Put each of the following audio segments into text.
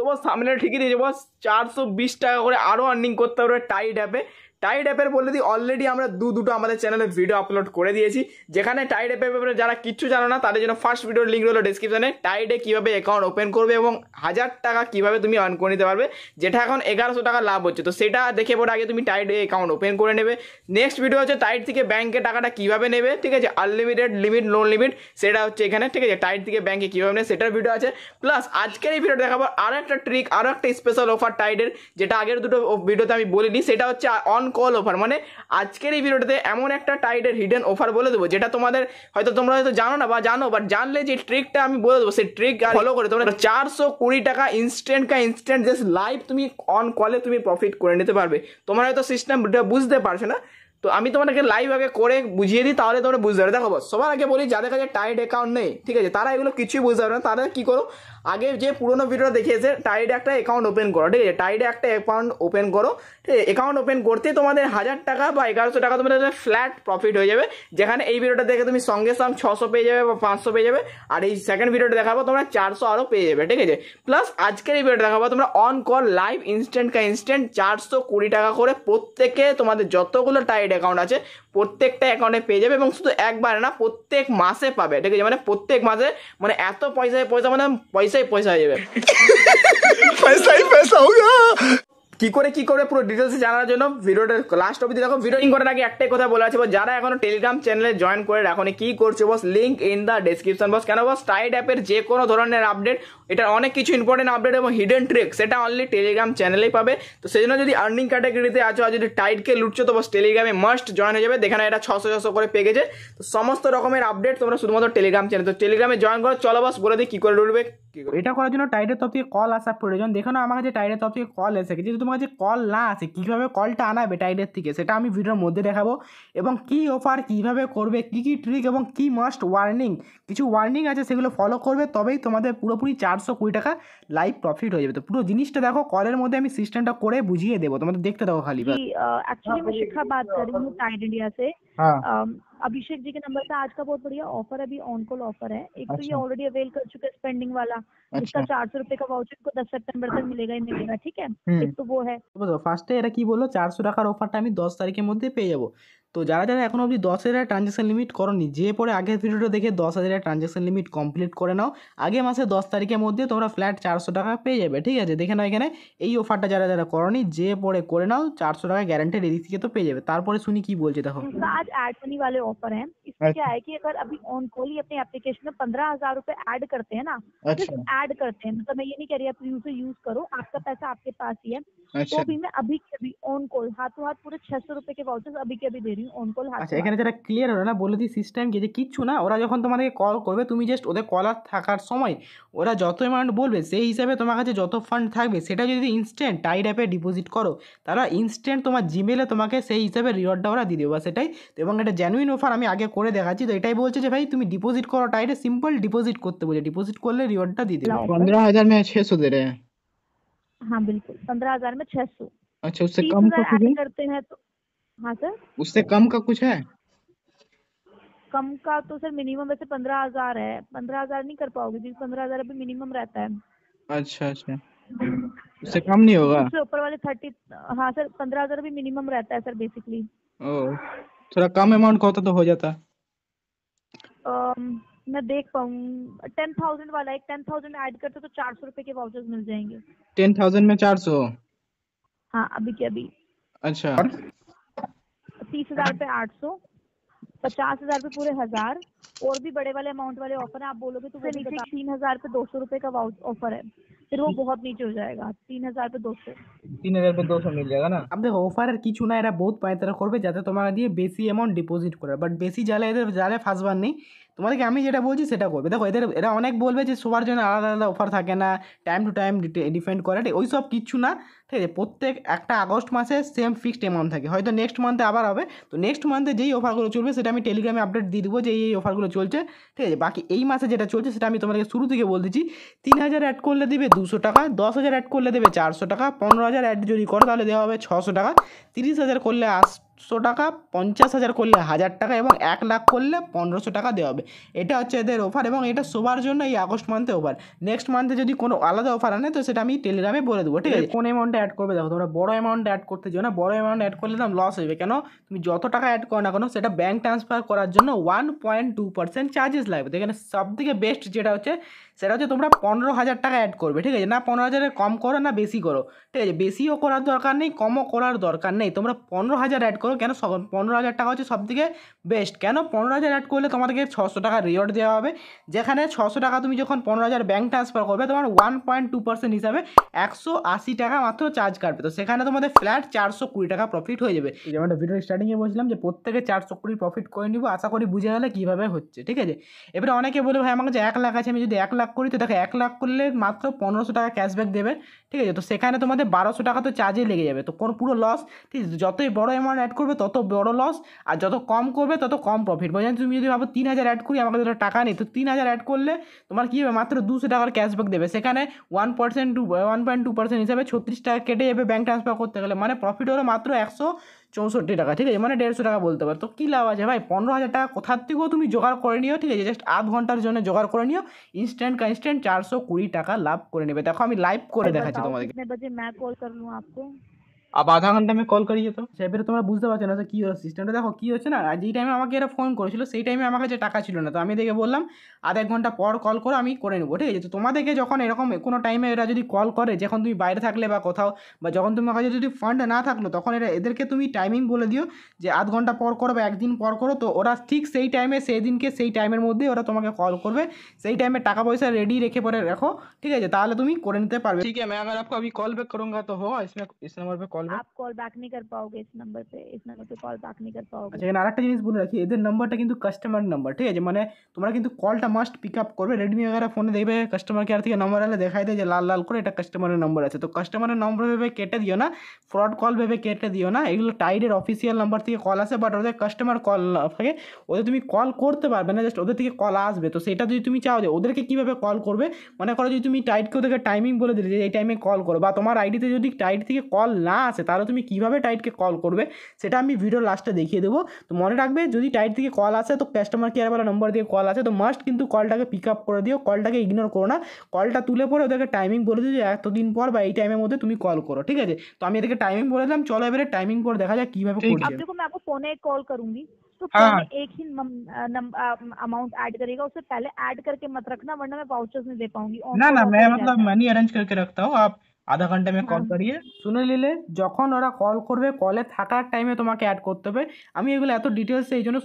তো সামনে ঠিকই দিয়ে বস চারশো বিশ টাকা করে আরও আর্নিং করতে পারবে টাইট অ্যাপে টাইড অ্যাপের বলে দিই অলরেডি আমরা দু দুটো আমাদের চ্যানেলে ভিডিও আপলোড করে দিয়েছি যেখানে টাইড অ্যাপের ব্যাপারে যারা কিচ্ছু জানো না তাদের জন্য ফার্স্ট ভিডিওর লিঙ্ক রইলো ডিসক্রিপশানে টাইডে কীভাবে অ্যাকাউন্ট ওপেন করবে এবং হাজার টাকা কীভাবে তুমি আর্ন করে নিতে পারবে যেটা এখন এগারোশো টাকা লাভ হচ্ছে তো সেটা দেখে পরে আগে তুমি টাইডে অ্যাকাউন্ট ওপেন করে নেবে নেক্সট ভিডিও হচ্ছে টাইড থেকে ব্যাঙ্কে টাকাটা কীভাবে নেবে ঠিক আছে আনলিমিটেড লিমিট লোন লিমিট সেটা হচ্ছে এখানে ঠিক আছে টাইড থেকে ব্যাঙ্কে কীভাবে নেবে সেটার ভিডিও আছে প্লাস আজকের এই ভিডিও দেখাবো আরও একটা ট্রিক আরও একটা স্পেশাল অফার টাইডের যেটা আগের দুটো ভিডিওতে আমি বলিনি সেটা হচ্ছে অন কল অফার মানে আজকের এই ভিডিওটাতে এমন একটা টাইটের হিডেন অফার বলে দেবো যেটা তোমাদের হয়তো তোমরা হয়তো জানো না বা জানো বাট জানলে যে ট্রিকটা আমি বলে দেবো সেই ট্রিক ফলো করে তোমরা চারশো কুড়ি টাকা ইনস্ট্যান্ট কা ইনস্ট্যান্ট জাস্ট লাইভ তুমি অন কলে তুমি প্রফিট করে নিতে পারবে তোমরা হয়তো সিস্টেমটা বুঝতে পারছো না তো আমি তোমাদেরকে লাইভ আগে করে বুঝিয়ে দিই তাহলে তোমরা বুঝতে পারবে দেখো সবার আগে বলি যাদের কাছে টাইট অ্যাকাউন্ট নেই ঠিক আছে তারা এগুলো কিছুই বুঝতে পারবে না তারা কী করো আগে যে পুরোনো ভিডিওটা দেখিয়েছে টাইডে একটা অ্যাকাউন্ট ওপেন করো ঠিক আছে টাইডে একটা অ্যাকাউন্ট ওপেন করো ঠিক আছে অ্যাকাউন্ট ওপেন করতে তোমাদের হাজার টাকা বা এগারোশো টাকা তোমাদের ফ্ল্যাট প্রফিট হয়ে যাবে যেখানে এই ভিডিওটা দেখে তুমি সঙ্গে সঙ্গে ছশো পেয়ে যাবে বা পাঁচশো পেয়ে যাবে আর এই সেকেন্ড ভিডিওটা দেখাবো তোমরা চারশো আরও পেয়ে যাবে ঠিক আছে প্লাস আজকের এই ভিডিওটা দেখাবো তোমরা অন কল লাইভ ইনস্ট্যান্ট কা ইনস্ট্যান্ট চারশো কুড়ি টাকা করে প্রত্যেকে তোমাদের যতগুলো টাইড অ্যাকাউন্ট আছে প্রত্যেকটা অ্যাকাউন্টে পেয়ে যাবে এবং শুধু একবার না প্রত্যেক মাসে পাবে ঠিক আছে মানে প্রত্যেক মাসে মানে এত পয়সায় পয়সা মানে পয়সা pues a ¡Pues কি করে কি করে পুরো ডিটেলসে জানার জন্য ভিডিওটা লাস্ট অবধি দেখো ইন করার আগে একটাই কথা বলে আছে যারা এখনো টেলিগ্রাম চ্যানেলে জয়েন করে রাখনি কি করছে boss link in the description boss কেন বস টাইড অ্যাপের যে কোনো ধরনের আপডেট এটা অনেক কিছু ইম্পর্টেন্ট আপডেট এবং হিডেন ট্রিক সেটা অনলি টেলিগ্রাম চ্যানেলেই পাবে তো সেই জন্য যদি আর্নিং ক্যাটাগরিতে আছো আর যদি টাইডকে লুটছো তো বস টেলিগ্রামে মাস্ট জয়েন হয়ে যাবে দেখানো এটা ছশো ছশো করে পেয়ে গেছে তো সমস্ত রকমের আপডেট তোমরা শুধুমাত্র টেলিগ্রাম চ্যানেল তো টেলিগ্রামে জয়েন করো চলো বস বলে দিই কী করে লুটবে এটা করার জন্য টাইডের তরফ থেকে কল আসা প্রয়োজন দেখো না আমার কাছে টাইডের তরফ থেকে কল এসে গেছে তোমার যে কল না আসে কীভাবে কলটা আনাবে টাইডের থেকে সেটা আমি ভিডিওর মধ্যে দেখাবো এবং কি অফার কিভাবে করবে কি কি ট্রিক এবং কি মাস্ট ওয়ার্নিং কিছু ওয়ার্নিং আছে সেগুলো ফলো করবে তবেই তোমাদের পুরোপুরি চারশো কুড়ি টাকা লাইভ প্রফিট হয়ে যাবে তো পুরো জিনিসটা দেখো কলের মধ্যে আমি সিস্টেমটা করে বুঝিয়ে দেবো তোমাদের দেখতে দেখো খালি अभिषेक जी के नंबर पे आज का बहुत बढ़िया ऑफर अभी ऑन कॉल ऑफर है एक अच्छा। तो ये ऑलरेडी अच्छा। अवेल कर चुके हैं स्पेंडिंग वाला अच्छा। चार सौ रूपये का वाउचर को दस सितंबर तक मिलेगा ही मिलेगा ठीक है हम्म। एक तो वो है तो है ফার্স্টে এরা কি বললো চারশো ऑफर टाइम दस तारीख के मध्य पे जाओ तो जरा जरा এখনো অবধি 10000 এর ট্রানজেকশন লিমিট করোনি যে পরে আগে ভিডিওটা দেখে 10000 এর ট্রানজেকশন লিমিট কমপ্লিট করে নাও আগামী মাসে 10 তারিখের মধ্যে তোমার ফ্ল্যাট 400 টাকা পেয়ে যাবে ঠিক আছে দেখেন এখানে এই অফারটা যারা যারা করনি যে পরে করে নাও 400 টাকা গ্যারান্টিড এর দিকে তো পেয়ে যাবে তারপরে শুনি কি বলছে দেখো কাজ ऐड করনি वाले ऑफर है इसका क्या है कि अगर अभी ओनकोली अपने एप्लीकेशन में 15000 रुपए ऐड करते हैं ना ऐड करते हैं मतलब मैं ये नहीं कह रही आप यूज़ तो यूज़ करो आपका पैसा आपके पास ही है वो भी मैं अभी कभी ओनकोली हाथ हाथ पूरे 600 रुपए के बोलते अभी कभी भी আচ্ছা এখানে যেটা ক্লিয়ার হলো না বলে দিই সিস্টেমকে যে কিচ্ছু না ওরা যখন তোমাকে কল করবে তুমি জাস্ট ওদের কলার থাকার সময় ওরা যত অ্যামাউন্ট বলবে সেই হিসাবে তোমার কাছে যত ফান্ড থাকবে সেটা যদি ইনস্ট্যান্ট টাইড অ্যাপে ডিপোজিট করো তারা ইনস্ট্যান্ট তোমার জিমেলে তোমাকে সেই হিসাবে রিওয়ার্ডটা ওরা দিয়ে দেবে বা সেটাই এবং এটা জেনুইন অফার আমি আগে করে দেখাচ্ছি তো এটাই বলছে যে ভাই তুমি ডিপোজিট করো টাইডে সিম্পল ডিপোজিট করতে বলছে ডিপোজিট করলে রিওয়ার্ডটা দিয়ে দেবে পনেরো হাজার में छह सौ दे रहे हैं हाँ बिल्कुल पंद्रह हजार में छह सौ अच्छा हाँ सर उससे कम का कुछ है कम का तो सर मिनिमम वैसे पंद्रह हजार है पंद्रह हजार नहीं कर पाओगे क्योंकि पंद्रह हजार अभी मिनिमम रहता है अच्छा अच्छा उससे कम नहीं होगा उससे ऊपर वाले थर्टी हाँ सर पंद्रह हजार अभी मिनिमम रहता है सर बेसिकली थोड़ा कम अमाउंट का होता तो हो जाता आ, मैं देख पाऊँ टेन थाउजेंड वाला एक टेन थाउजेंड ऐड करते तो चार सौ रुपए के वाउचर्स मिल जाएंगे टेन थाउजेंड में चार सौ हाँ अभी के अभी अच्छा तीस हजार पे आठ सौ पचास हजार पे पूरे हजार और भी बड़े वाले अमाउंट वाले ऑफर है आप बोलोगे तो वो नीचे तीन हजार पे दो सौ रूपये का ऑफर है फिर वो हम्म। बहुत नीचे हो जाएगा तीन हजार पे दो सौ तीन हजार पे दो सौ मिल जाएगा ना अब देखो ऑफर कि छूना है बहुत पाए तरह खोल पे जाते तुम्हारा तो दिए बेसी अमाउंट डिपोजिट करो बट बेसी जाले इधर नहीं তোমাদেরকে আমি যেটা বলছি সেটা করবে দেখো এদের এরা অনেক বলবে যে সবার জন্য আলাদা আলাদা অফার থাকে না টাইম টু টাইম ডিফেন্ড করে ওই সব কিচ্ছু না ঠিক আছে প্রত্যেক একটা আগস্ট মাসে সেম ফিক্সড অ্যামাউন্ট থাকে হয়তো নেক্সট মান্থে আবার হবে তো নেক্সট মান্থে যেই অফারগুলো চলবে সেটা আমি টেলিগ্রামে আপডেট দিয়ে দেবো যে এই অফারগুলো চলছে ঠিক আছে বাকি এই মাসে যেটা চলছে সেটা আমি তোমাদেরকে শুরু থেকে বলে দিচ্ছি তিন হাজার অ্যাড করলে দেবে দুশো টাকা দশ হাজার অ্যাড করলে দেবে চারশো টাকা পনেরো হাজার অ্যাড যদি করো তাহলে দেওয়া হবে ছশো টাকা তিরিশ হাজার করলে আস পাঁচশো টাকা পঞ্চাশ হাজার করলে হাজার টাকা এবং এক লাখ করলে পনেরোশো টাকা দেওয়া হবে এটা হচ্ছে এদের অফার এবং এটা সবার জন্য এই আগস্ট মান্থে অফার নেক্সট মান্থে যদি কোনো আলাদা অফার আনে তো সেটা আমি টেলিগ্রামে বলে দেবো ঠিক আছে কোন অ্যামাউন্টে অ্যাড করবে দেখো তোমরা বড় অ্যামাউন্ট অ্যাড করতে যাও না বড় অ্যামাউন্ট অ্যাড করলে দাম লস হবে কেন তুমি যত টাকা অ্যাড করো না কেন সেটা ব্যাঙ্ক ট্রান্সফার করার জন্য one point two percent charges লাগবে এখানে সব থেকে বেস্ট যেটা হচ্ছে সেটা হচ্ছে তোমরা পনেরো হাজার টাকা অ্যাড করবে ঠিক আছে না পনেরো হাজারের কম করো না বেশি করো ঠিক আছে বেশিও করার দরকার নেই কমও করার দরকার নেই তোমরা পনেরো হাজার অ্যাড করো কেন পনেরো হাজার টাকা হচ্ছে সবথেকে বেস্ট কেন পনেরো হাজার অ্যাড করলে তোমাদেরকে ছশো টাকা রিওয়ার্ড দেওয়া হবে যেখানে ছশো টাকা তুমি যখন পনেরো হাজার ব্যাঙ্ক ট্রান্সফার করবে তোমার ওয়ান পয়েন্ট টু পার্সেন্ট হিসাবে একশো আশি টাকা মাত্র চার্জ কাটবে তো সেখানে তোমাদের ফ্ল্যাট চারশো কুড়ি টাকা প্রফিট হয়ে যাবে যেমনটা ভিডিও স্টার্টিংয়ে বলছিলাম যে প্রত্যেকে চারশো কুড়ি প্রফিট করে নিব আশা করি বুঝে গেলে কীভাবে হচ্ছে ঠিক আছে এবারে অনেকে বলবে ভাই আমাকে যে এক লাখ আছে আমি যদি এক লাখ করি তো দেখো এক লাখ করলে মাত্র পনেরোশো টাকা ক্যাশব্যাক দেবে ঠিক আছে তো সেখানে তোমাদের বারোশো টাকা তো চার্জেই লেগে যাবে তো কোন পুরো লস ঠিক আছে যতই বড় অ্যামাউন্ট অ্যাড করবে তত বড় লস আর যত কম করবে তত কম প্রফিট বলছেন তুমি যদি ভাবো তিন হাজার অ্যাড করি আমার যেটা টাকা নেই তো তিন হাজার অ্যাড করলে তোমার কী হবে মাত্র দুশো টাকার ক্যাশব্যাক দেবে সেখানে one percent to one point two percent হিসাবে ছত্রিশ টাকা কেটে যাবে ব্যাঙ্ক ট্রান্সফার করতে গেলে মানে প্রফিট হলো মাত্র একশো চৌষট্টি টাকা ঠিক আছে মানে দেড়শো টাকা বলতে পারো তো কী লাভ আছে ভাই পনেরো হাজার টাকা কোথার থেকেও তুমি জোগাড় করে নিও ঠিক আছে জাস্ট আধ ঘন্টার জন্য জোগাড় করে নিও ইনস্ট্যান্ট কা ইনস্ট্যান্ট চারশো কুড়ি টাকা লাভ করে নেবে দেখো আমি লাইভ করে দেখাচ্ছি তোমাদেরকে আর আধা ঘন্টা আমি কল করিয়ে তো সেবারে তোমরা বুঝতে পারছো না কী সিস্টেমটা দেখো কী হচ্ছে না যেই টাইমে আমাকে এরা ফোন করেছিল সেই টাইমে আমার কাছে টাকা ছিল না তো আমি দেখে বললাম আধ এক ঘন্টা পর কল করে আমি করে নেবো ঠিক আছে তো তোমাদেরকে যখন এরকম কোনো টাইমে এরা যদি কল করে যখন তুমি বাইরে থাকলে বা কোথাও বা যখন তোমার কাছে যদি ফান্ড না থাকলো তখন এরা এদেরকে তুমি টাইমিং বলে দিও যে আধ ঘন্টা পর করো বা একদিন পর করো তো ওরা ঠিক সেই টাইমে সেই দিনকে সেই টাইমের মধ্যে ওরা তোমাকে কল করবে সেই টাইমে টাকা পয়সা রেডি রেখে পরে রাখো ঠিক আছে তাহলে তুমি করে নিতে পারবে ঠিক আছে আমি আগে আপনি কল ব্যাক করুন তো হো ইসমে ইস নম্বর পে কল কল ব্যাক आप कॉल बैक नहीं कर पाओगे इस नंबर पे इस नंबर पे कॉल बैक नहीं कर আচ্ছা এখানে আরেকটা জিনিস বলে রাখি এদের নাম্বারটা কিন্তু কাস্টমার নাম্বার ঠিক আছে মানে তোমরা কিন্তু কলটা মাস্ট পিক আপ করবে রেডমি এগারো ফোনে দেখবে কাস্টমার কেয়ার থেকে নাম্বার আলে দেখাই দেয় যে লাল লাল করে এটা কাস্টমারের নাম্বার আছে তো কাস্টমারের নম্বর ভেবে কেটে দিও না ফ্রড কল ভেবে কেটে দিও না এগুলো টাইডের অফিসিয়াল নাম্বার থেকে কল আসে বাট ওদের কাস্টমার কল থাকে ওদের তুমি কল করতে পারবে না জাস্ট ওদের থেকে কল আসবে তো সেটা যদি তুমি চাও যে ওদেরকে কীভাবে কল করবে মনে করো যদি তুমি টাইটকে ওদেরকে টাইমিং বলে দিলে যে এই টাইমে কল করো বা তোমার আইডিতে যদি টাইট থেকে কল না আসে তাহলে তুমি কীভাবে টাইটকে কল করবে সেটা আমি ভিডিও লাস্টে দেখিয়ে দেবো তো মনে রাখবে যদি টাইট থেকে কল আসে তো কাস্টমার কেয়ারওয়ালা নম্বর দিয়ে কল আসে তো মাস্ট কিন্তু কলটাকে পিক আপ করে দিও কলটাকে ইগনোর করো না কলটা তুলে পরে ওদেরকে টাইমিং বলে দিও যে এতদিন পর বা এই টাইমের মধ্যে তুমি কল কरो ठीक है तो हमें देखिए टाइमिंग बोले हम चलो एवरे टाइमिंग पर देखा जाए कीভাবে করছে अब देखो मैं आपको फोन एक कॉल करूंगी तो हाँ। एक ही अमाउंट ऐड करेगा उससे पहले ऐड करके मत रखना वरना मैं वाउचर्स नहीं दे पाऊंगी ना ना मैं मतलब मनी अरेंज करके रखता हूँ आप আধা ঘন্টা আমি কল হ্যাঁ। করিয়ে শুনে নিলে যখন ওরা কল করবে কলে থাকার টাইমে তোমাকে অ্যাড করতে হবে আমি এগুলো এত ডিটেলসে এই জন্য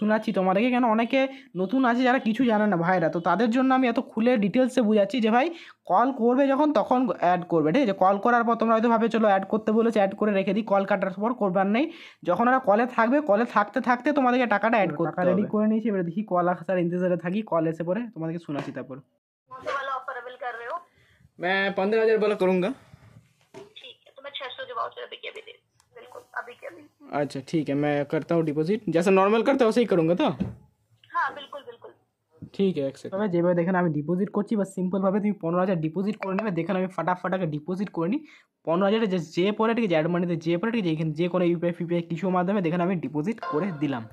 শোনাচ্ছি তোমাদেরকে কেন অনেকে নতুন আছে যারা কিছু জানে না ভাইরা তো তাদের জন্য আমি এত খুলে ডিটেলসে বুঝাচ্ছি যে ভাই কল করবে যখন তখন অ্যাড করবে ঠিক আছে কল করার পর তোমরা হয়তো ভাবে চলো অ্যাড করতে বলেছে অ্যাড করে রেখে দিই কল কাটার পর করবার নেই যখন ওরা কলে থাকবে কলে থাকতে থাকতে তোমাদেরকে টাকাটা অ্যাড করতে রেডি করে নিয়েছি এবার দেখি কল আসার ইন্তজারে থাকি কল এসে পরে তোমাদেরকে শোনাচ্ছি তারপর मैं पंद्रह हजार वाला करूँगा अच्छा ठीक है मैं करता हूँ डिपॉजिट जैसा नॉर्मल करता है वैसे ही करूँगा तो हाँ बिल्कुल बिल्कुल ঠিক আছে তবে যেভাবে দেখেন আমি ডিপোজিট করছি বা সিম্পলভাবে তুমি পনেরো হাজার ডিপোজিট করে নেবে দেখেন আমি ফাটাফাটাকে ডিপোজিট করে নিই পনেরো হাজারে যে পরে ঠিক আছে অ্যাড মানিতে যে পরে ঠিক আছে যে কোনো ইউপিআই ফিপিআই কিছু মাধ্যমে দেখেন আমি ডিপোজিट করে दिलाम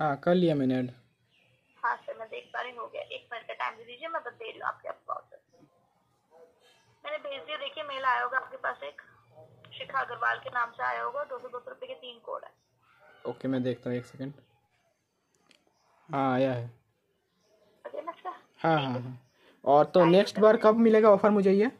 हाँ कर लिया मैंने ऐड हाँ सर मैं देख पा रही हो गया एक मिनट का टाइम दे दीजिए मैं बता दे रही हूँ आपके मैंने भेज दिया देखिए मेल आया होगा आपके पास एक शिखा अग्रवाल के नाम से आया होगा दो सौ दो सौ रुपये के तीन कोड है ओके okay, मैं देखता हूँ एक सेकेंड हाँ आया है हाँ हाँ हाँ और तो नेक्स्ट बार कब मिलेगा ऑफर मुझे ये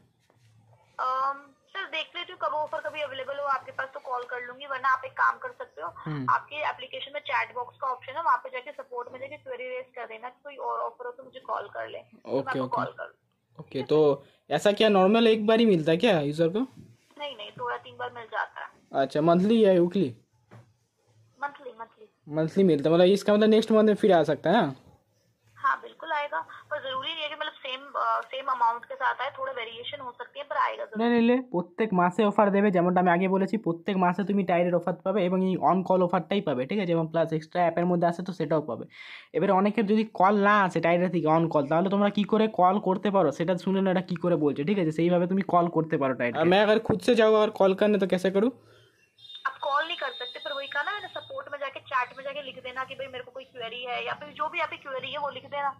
सर देख लेती हूँ कब ऑफर कभी अवेलेबल हो आपके पास तो कॉल कर लूंगी वरना आप एक काम कर सकते हो हम्म। आपके एप्लीकेशन में चैट बॉक्स का ऑप्शन है वहाँ पे जाके सपोर्ट में जाके क्वेरी रेस कर देना कोई और ऑफर हो तो मुझे कॉल कर ले ओके तो ओके कॉल कर ओके तो ऐसा क्या नॉर्मल एक बार ही मिलता है क्या यूजर को नहीं नहीं दो या तीन बार मिल जाता है अच्छा मंथली या वीकली मंथली मंथली मंथली मिलता है मतलब इसका मतलब नेक्स्ट मंथ में फिर आ सकता है ना জরুরি नहीं है कि मतलब সেম সেম অ্যামাউন্ট কে সাথ আয় थोड़ा ভেরিয়েশন হতে सकती है पर आएगा না নিলে প্রত্যেক মাসে অফার দেবে যেমনটা আমি আগে বলেছি প্রত্যেক মাসে তুমি টায়ারের অফার পাবে এবং এই অন কল অফারটাই পাবে ঠিক আছে এবং প্লাস এক্সট্রা অ্যাপের মধ্যে আছে তো সেটাও পাবে এবারে অনেকের যদি কল না আছে টায়ারের থেকে অন কল তাহলে তোমরা কি করে কল করতে পারো সেটা শুনে না এটা কি করে বলছে ঠিক আছে সেইভাবে তুমি কল করতে পারো টায়ার मैं अगर खुद से जाऊँ और कॉल करने तो कैसे करूँ आप कॉल नहीं कर सकते पर वही कहा ना मैंने सपोर्ट में जाके चैट में जाके लिख देना कि भाई मेरे को कोई क्वेरी है या फिर जो भी आपकी क्वेरी है वो लिख देना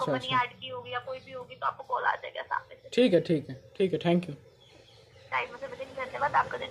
কোম্পানি ऐड কি হয়ে গিয়া কোই ভি হোগি তো আপ কল আজেগা সামনে ঠিক আছে ঠিক আছে ঠিক আছে থ্যাঙ্ক ইউ সাইট মধ্যে বতে নি করতে বাদ আপকে দেখ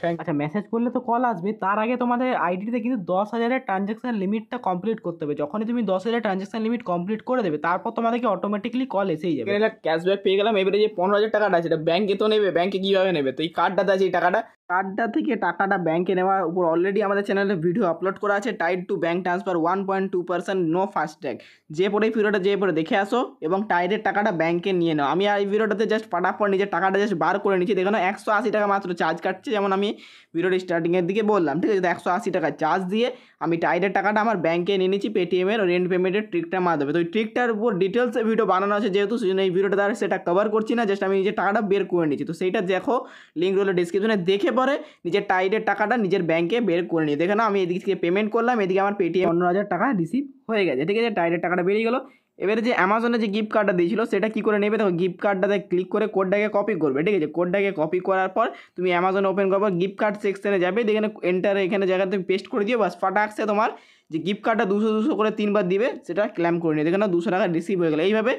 থ্যাঙ্ক ইউ আচ্ছা মেসেজ করলে তো কল আসবে তার আগে তোমাদের আইডিতে কিন্তু 10000 এর ট্রানজেকশন লিমিটটা কমপ্লিট করতে হবে যখনই তুমি 10000 ট্রানজেকশন লিমিট কমপ্লিট করে দেবে তারপর তোমাদের কি অটোমেটিক্যালি কল এসেই যাবে তাহলে ক্যাশব্যাক পেয়ে গেলাম এইবারে যে 15000 টাকা আছে এটা ব্যাংকে তো নেবে ব্যাংকে গিয়ে হবে নেবে তো এই কার্ডটা দিয়ে এই টাকাটা কার্ডটা থেকে টাকাটা ব্যাঙ্কে নেওয়ার উপর অলরেডি আমাদের চ্যানেলে ভিডিও আপলোড করা আছে Tide to bank transfer one point two percent no FASTag যে পরে ভিডিওটা যে পরে দেখে আসো এবং টাইডের টাকাটা ব্যাঙ্কে নিয়ে নাও আমি এই ভিডিওটাতে জাস্ট পর নিজের টাকাটা জাস্ট বার করে নিচ্ছি দেখো একশো আশি টাকা মাত্র চার্জ কাটছে যেমন আমি ভিডিওর স্টার্টিংয়ের দিকে বললাম ঠিক আছে একশো আশি টাকা চার্জ দিয়ে আমি টাইডের টাকাটা আমার ব্যাঙ্কে নিয়ে নিচ্ছি পেটিএমের রেন্ট পেমেন্টের ট্রিকটার মাধ্যমে তো ওই ট্রিকটার উপর ডিটেলসে ভিডিও বানানো আছে যেহেতু সেই জন্য এই ভিডিওটা তার সেটা কভার করছি না জাস্ট আমি নিজের টাকাটা বের করে নিচ্ছি তো সেইটা দেখো লিঙ্ক রইলো ডিসক্রিপশনে দেখে পরে নিজে টাইরে টাকাটা নিজের ব্যাংকে বের করে নি দেখেন আমি এদিকে পেમેન્ટ করলাম এদিকে আমার Paytm 50000 টাকা রিসিভ হয়ে গেছে এদিকে যে ডাইরেক্ট টাকাটা বেরই গেল এবারে যে অ্যামাজনে যে গিফট কার্ডটা দিয়েছিল সেটা কি করে নেবে দেখো গিফট কার্ডটাতে ক্লিক করে কোডটাকে কপি করবে ঠিক আছে কোডটাকে কপি করার পর তুমি অ্যামাজন ওপেন করার গিফট কার্ড সেকশনে যাবে এখানে এন্টার এখানে জায়গায় তুমি পেস্ট করে দিও বাস আসছে তোমার যে গিফট কার্ডটা দুশো দুশো করে তিনবার দিবে সেটা ক্ল্যাম করে নিয়ে দেখে না দুশো টাকা রিসিভ হয়ে গেলো এইভাবে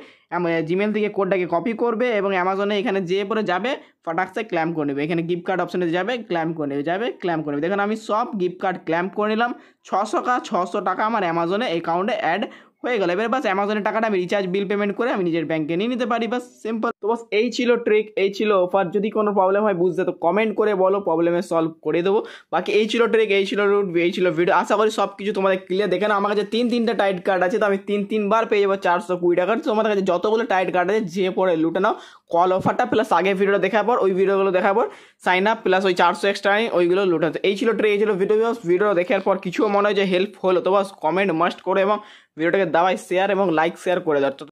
জিমেল থেকে কোডটাকে কপি করবে এবং অ্যামাজনে এখানে যেয়ে পরে যাবে ফাটাকসে ক্ল্যাম করে নেবে এখানে গিফট কার্ড অপশানে যাবে ক্ল্যাম করে নেবে যাবে ক্ল্যাম করে নেবে দেখুন আমি সব গিফট কার্ড ক্ল্যাম করে নিলাম ছশো কা ছশো টাকা আমার অ্যামাজনে অ্যাকাউন্টে অ্যাড হয়ে গেল এবার বাস অ্যামাজনের টাকাটা আমি রিচার্জ বিল পেমেন্ট করে আমি নিজের ব্যাংকে নিয়ে নিতে পারি বাস সিম্পল তো বাস এই ছিল ট্রিক এই ছিল অফার যদি কোনো প্রবলেম হয় বুঝতে তো কমেন্ট করে বলো প্রবলেমে সলভ করে দেবো বাকি এই ছিল ট্রিক এই ছিল রুট এই ছিল ভিডিও আশা করি সব কিছু তোমাদের ক্লিয়ার দেখে না আমার কাছে তিন তিনটা টাইট কার্ড আছে তো আমি তিন তিনবার পেয়ে যাবো চারশো কুড়ি টাকা তোমাদের কাছে যতগুলো টাইট কার্ড আছে যে পরে লুটে নাও কল অফারটা প্লাস আগে ভিডিওটা দেখার পর ওই ভিডিওগুলো দেখার পর সাইন আপ প্লাস ওই চারশো এক্সট্রা আমি ওইগুলো লুট এই ছিল ট্রে এই ছিল ভিডিও ভিডিও দেখার পর কিছুও মনে হয় যে হেল্প হলো তো বাস কমেন্ট মাস্ট করে এবং ভিডিওটাকে দাওয়ায় শেয়ার এবং লাইক শেয়ার করে দাও